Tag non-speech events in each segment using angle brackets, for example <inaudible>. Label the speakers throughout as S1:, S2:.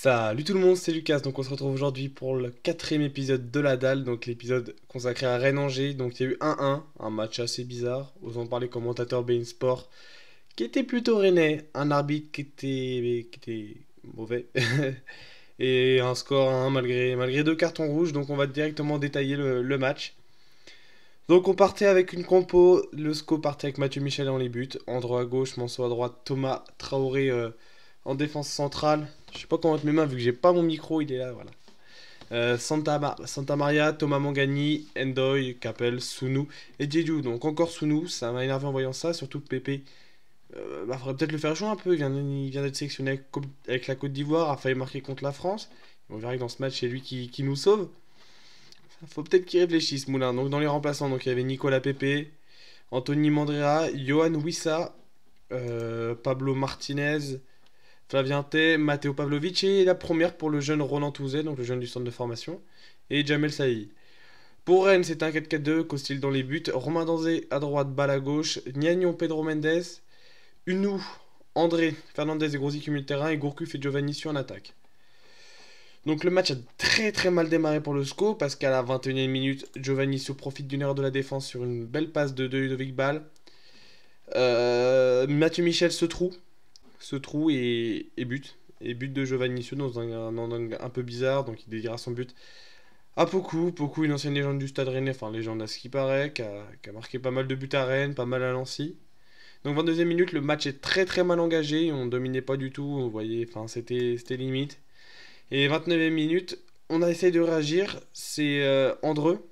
S1: Salut tout le monde, c'est Lucas. Donc on se retrouve aujourd'hui pour le quatrième épisode de la dalle, donc l'épisode consacré à Rennes Angers. Donc il y a eu 1-1, un match assez bizarre. Osons parler commentateur Bainsport Sport, qui était plutôt rennais, un arbitre qui était, qui était mauvais <laughs> et un score 1 malgré malgré deux cartons rouges. Donc on va directement détailler le, match. Donc on partait avec une compo, le SCO partait avec Mathieu Michel en les buts, droit à gauche, Manso à droite, Thomas Traoré euh, en défense centrale, je sais pas comment mettre mes mains vu que j'ai pas mon micro, il est là, voilà. Euh, Santa, Maria, Thomas Mangani, Endoy, Capel, Sunu et Jeju. Donc encore Sunu, ça m'a énervé en voyant ça, surtout que Pépé. Euh, bah, faudrait peut-être le faire jouer un peu. Il vient, d'être sélectionné avec, la Côte d'Ivoire, a failli marquer contre la France. On verra que dans ce match, c'est lui qui, nous sauve. Faut peut-être qu'il réfléchisse, Moulin. Donc dans les remplaçants, donc il y avait Nicolas Pépé, Anthony Mandrea, Johan Wissa, euh, Pablo Martinez, Flavien Matteo Pavlovic et la première pour le jeune Roland Touzet, donc le jeune du centre de formation, et Jamel Saï. Pour Rennes, c'est un 4-4-2, Costil dans les buts, Romain Danzé à droite, balle à gauche, Niagnon, Pedro Mendes, Unou, André, Fernandez et Grosi terrain, et Gourcuff et Giovanni sur en attaque. Donc le match a très très mal démarré pour le SCO parce qu'à la 21e minute, Giovanni se profite d'une erreur de la défense sur une belle passe de, de Ludovic Ball. Euh, Mathieu Michel se trouve ce trou et, et but. Et but de Giovanni Sio dans un, un, un, peu bizarre, donc il délira son but à Poku. Poku, une ancienne légende du stade Rennes enfin légende à ce qui paraît, qui a, marqué pas mal de buts à Rennes, pas mal à Lancy. Donc 22e minute, le match est très très mal engagé, on dominait pas du tout, On voyait, enfin c'était limite. Et 29e minute, on a essayé de réagir, c'est euh, Andreu,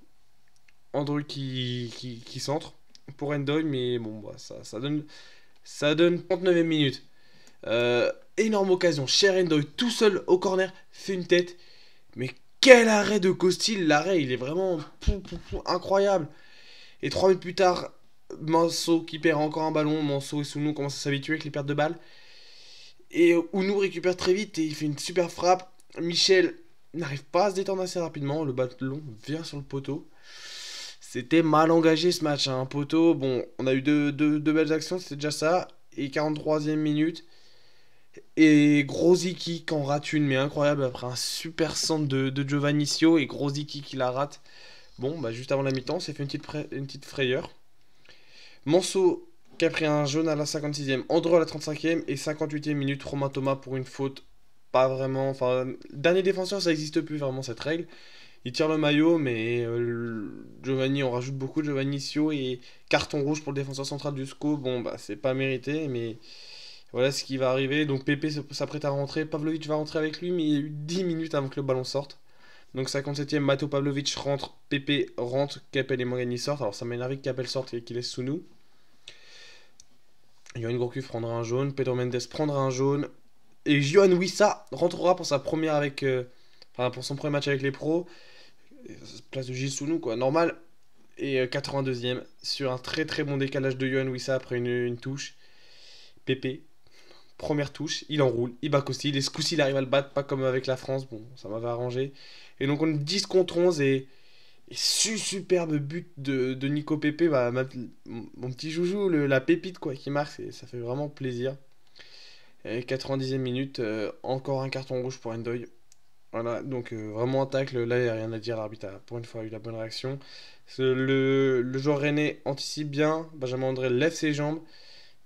S1: qui, qui, centre pour Endoy, mais bon, bah, ça, ça donne ça donne 39e minute. Euh, énorme occasion. Cher tout seul au corner fait une tête. Mais quel arrêt de Costil L'arrêt, il est vraiment incroyable. Et 3 minutes plus tard, Manso qui perd encore un ballon. Manso et Sounou commencent à s'habituer avec les pertes de balles. Et Ounou récupère très vite et il fait une super frappe. Michel n'arrive pas à se détendre assez rapidement. Le ballon vient sur le poteau. C'était mal engagé ce match. Un hein. poteau, bon, on a eu deux, belles actions, c'était déjà ça. Et 43 ème minute. Et grosiki qui en rate une, mais incroyable, après un super centre de, de et grosiki qui la rate. Bon, bah juste avant la mi-temps, c'est fait une petite, frayeur. Monceau qui a pris un jaune à la 56e, Andro à la 35e et 58e minute, Romain Thomas pour une faute. Pas vraiment, enfin, dernier défenseur, ça n'existe plus vraiment cette règle. Il tire le maillot, mais euh, Giovanni, on rajoute beaucoup de Giovannicio et carton rouge pour le défenseur central du SCO. Bon, bah c'est pas mérité, mais voilà ce qui va arriver. Donc Pépé s'apprête à rentrer. Pavlovic va rentrer avec lui, mais il y a eu 10 minutes avant que le ballon sorte. Donc 57e, Mato Pavlovic rentre, Pépé rentre, Capel et Mangani sortent. Alors ça m'énerve que Capel sorte et qu'il laisse sous nous. Johan prendra un jaune, Pedro Mendes prendra un jaune. Et Johan Wissa rentrera pour sa première avec. Euh, enfin, pour son premier match avec les pros. Place de Gilles nous quoi. Normal. Et 82e, euh, sur un très très bon décalage de Johan Wissa après une, une touche. Pépé Première touche, il enroule, il bat aussi, Et ce coup-ci, il arrive à le battre, pas comme avec la France. Bon, ça m'avait arrangé. Et donc, on est 10 contre 11 et. superbe but de, Nico Pepe, bah, mon petit joujou, la pépite quoi, qui marque, ça fait vraiment plaisir. Et 90e minute, euh, encore un carton rouge pour Endoy. Voilà, donc euh, vraiment un tacle, là il n'y a rien à dire, l'arbitre a pour une fois eu la bonne réaction. Le, le joueur René anticipe bien, Benjamin André lève ses jambes,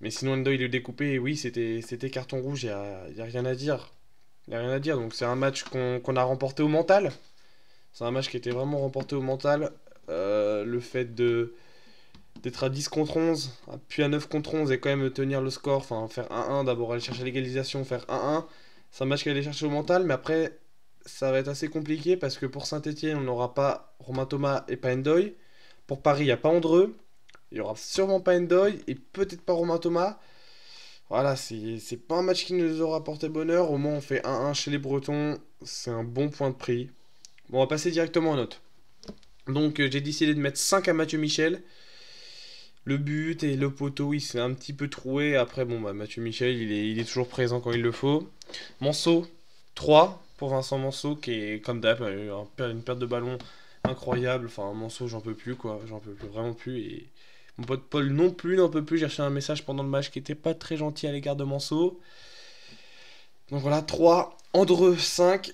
S1: mais sinon, il le découpé, oui, c'était carton rouge, il n'y a, rien à dire. Il a rien à dire. Donc c'est un match qu'on a remporté au mental. C'est un match qui était vraiment remporté au mental. Euh, le fait de d'être à 10 contre 11, puis à 9 contre 11 et quand même tenir le score, enfin faire 1-1 d'abord, aller chercher l'égalisation, faire 1-1, c'est un match qu'il allait chercher au mental, mais après ça va être assez compliqué parce que pour Saint-Etienne on n'aura pas Romain Thomas et pas Endoy, pour Paris il n'y a pas Andreux, il n'y aura sûrement pas Endoy et peut-être pas Romain Thomas. Voilà, c'est pas un match qui nous aura porté bonheur. Au moins, on fait 1-1 chez les Bretons. C'est un bon point de prix. Bon, on va passer directement aux notes. Donc, euh, j'ai décidé de mettre 5 à Mathieu Michel. Le but et le poteau, il s'est un petit peu troué. Après, bon, bah, Mathieu Michel, il est, il est toujours présent quand il le faut. Manso, 3 pour Vincent Manso qui est, comme d'hab, euh, une perte de ballon incroyable. Enfin, manso j'en peux plus, quoi. J'en peux plus, vraiment plus. Et mon pote Paul non plus n'en peut plus. J'ai reçu un message pendant le match qui était pas très gentil à l'égard de Manso. Donc voilà, 3. Andreu, 5.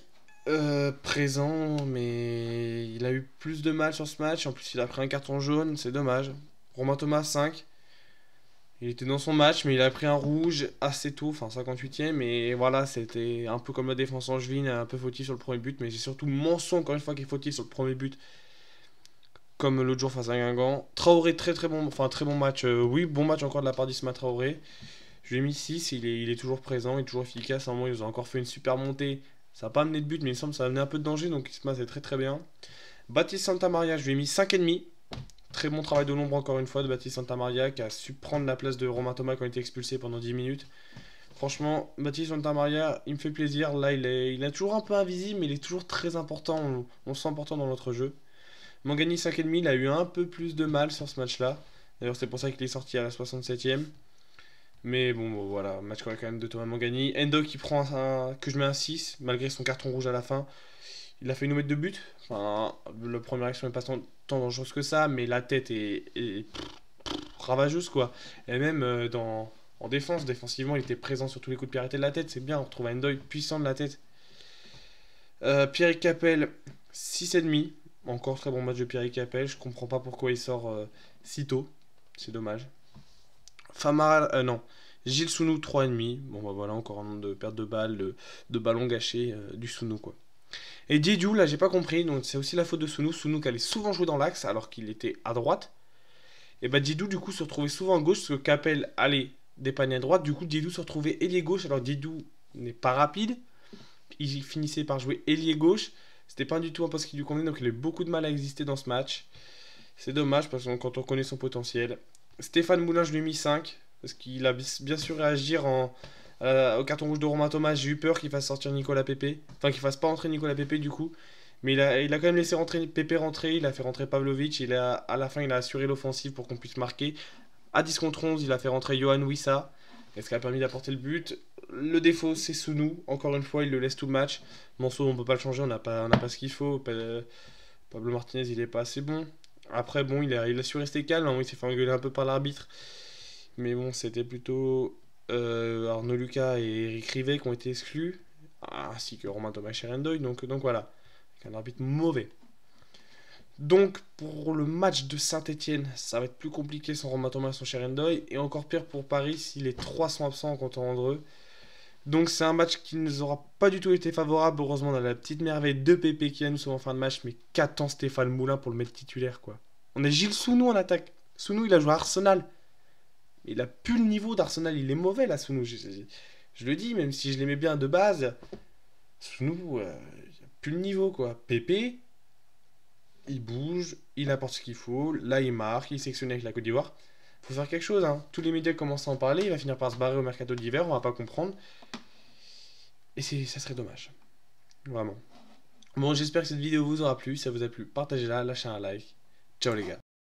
S1: présent, mais il a eu plus de mal sur ce match. En plus, il a pris un carton jaune, c'est dommage. Romain Thomas, 5. Il était dans son match, mais il a pris un rouge assez tôt, enfin 58ème. Et voilà, c'était un peu comme la défense angevine, un peu fautif sur le premier but. Mais j'ai surtout Manson, encore une fois, qui est fautif sur le premier but comme l'autre jour face à Guingamp. Traoré, très très bon, enfin très bon match. Euh, oui, bon match encore de la part d'Isma Traoré. Je lui ai mis 6, il est, toujours présent, il est toujours efficace. En un moment, il nous a encore fait une super montée. Ça n'a pas amené de but, mais il me semble que ça a amené un peu de danger, donc Isma, c'est très très bien. Baptiste Santa Maria, je lui ai mis 5,5. Très bon travail de l'ombre, encore une fois, de Baptiste Santa Maria, qui a su prendre la place de Romain Thomas quand il était expulsé pendant 10 minutes. Franchement, Baptiste Santamaria, il me fait plaisir. Là, il est, il est toujours un peu invisible, mais il est toujours très important. On, on sent important dans notre jeu. Mangani 5,5, il a eu un peu plus de mal sur ce match-là. D'ailleurs, c'est pour ça qu'il est sorti à la 67 ème Mais bon, voilà, match quand même de Thomas Mangani. Endo qui prend un, que je mets un 6, malgré son carton rouge à la fin. Il a fait une mettre de but. Enfin, la première action n'est pas tant, dangereux dangereuse que ça, mais la tête est, ravageuse, quoi. Et même euh, dans, en défense, défensivement, il était présent sur tous les coups de pied de la tête. C'est bien, on retrouve Endo puissant de la tête. Pierre Capel, 6,5. Encore très bon match de Pierre Capel. Je comprends pas pourquoi il sort euh, si tôt. C'est dommage. Famara, euh, non. Gilles Sounou, 3,5. Bon, bah voilà, encore un nombre de pertes de balles, de, ballons gâchés euh, du Sounou, quoi. Et Didou, là, j'ai pas compris. Donc, c'est aussi la faute de Sounou. Sounou qui allait souvent jouer dans l'axe alors qu'il était à droite. Et bah, Didou du coup, se retrouvait souvent à gauche parce que Capel allait dépanner à droite. Du coup, Didou se retrouvait ailier gauche. Alors, Didou n'est pas rapide. Il finissait par jouer ailier gauche. C'était pas du tout un poste qui lui convenait, donc il a eu beaucoup de mal à exister dans ce match. C'est dommage parce que quand on connaît son potentiel. Stéphane Moulin, je lui ai mis 5 parce qu'il a bien sûr réagir en, euh, au carton rouge de Romain Thomas. J'ai eu peur qu'il fasse sortir Nicolas Pépé, enfin qu'il fasse pas entrer Nicolas Pépé du coup. Mais il a, il a quand même laissé rentrer Pépé rentrer, il a fait rentrer Pavlovic, il a, à la fin il a assuré l'offensive pour qu'on puisse marquer. À 10 contre 11, il a fait rentrer Johan Wissa, et ce qui a permis d'apporter le but le défaut, c'est sous nous. Encore une fois, il le laisse tout le match. Manso, on peut pas le changer, on n'a pas, pas ce qu'il faut. Pablo Martinez, il est pas assez bon. Après, bon, il a, su rester calme. Hein. il s'est fait engueuler un peu par l'arbitre. Mais bon, c'était plutôt euh, Arnaud Lucas et Eric Rivet qui ont été exclus. Ainsi que Romain Thomas et Donc, donc voilà. un arbitre mauvais. Donc pour le match de Saint-Etienne, ça va être plus compliqué sans Romain Thomas et son Et encore pire pour Paris s'il les 300 sont absents en comptant Andreu. Donc c'est un match qui ne nous aura pas du tout été favorable. Heureusement, on a la petite merveille de Pépé qui a nous en fin de match. Mais qu'attend Stéphane Moulin pour le mettre titulaire, quoi On a Gilles Sounou en attaque. Sounou, il a joué à Arsenal. Il a plus le niveau d'Arsenal. Il est mauvais, là, Sounou. Je, le dis, même si je l'aimais bien de base. Sounou, euh, il a plus le niveau, quoi. Pépé, il bouge, il apporte ce qu'il faut. Là, il marque, il sectionne avec la Côte d'Ivoire faut faire quelque chose. Hein. Tous les médias commencent à en parler, il va finir par se barrer au mercato d'hiver, on va pas comprendre. Et ça serait dommage. Vraiment. Bon, j'espère que cette vidéo vous aura plu. Si ça vous a plu, partagez-la, lâchez un like. Ciao les gars.